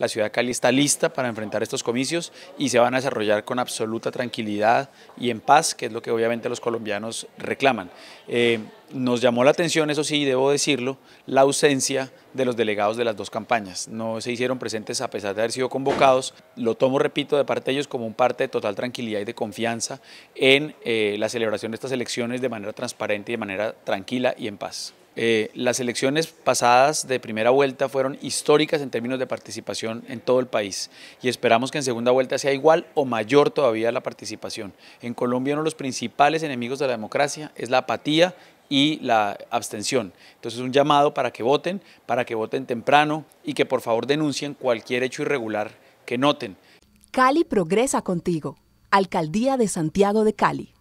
La ciudad de Cali está lista para enfrentar estos comicios y se van a desarrollar con absoluta tranquilidad y en paz, que es lo que obviamente los colombianos reclaman. Eh, nos llamó la atención, eso sí, debo decirlo, la ausencia de los delegados de las dos campañas. No se hicieron presentes a pesar de haber sido convocados. Lo tomo, repito, de parte de ellos como un parte de total tranquilidad y de confianza en eh, la celebración de estas elecciones de manera transparente y de manera tranquila y en paz. Eh, las elecciones pasadas de primera vuelta fueron históricas en términos de participación en todo el país y esperamos que en segunda vuelta sea igual o mayor todavía la participación. En Colombia uno de los principales enemigos de la democracia es la apatía y la abstención. Entonces un llamado para que voten, para que voten temprano y que por favor denuncien cualquier hecho irregular que noten. Cali progresa contigo. Alcaldía de Santiago de Cali.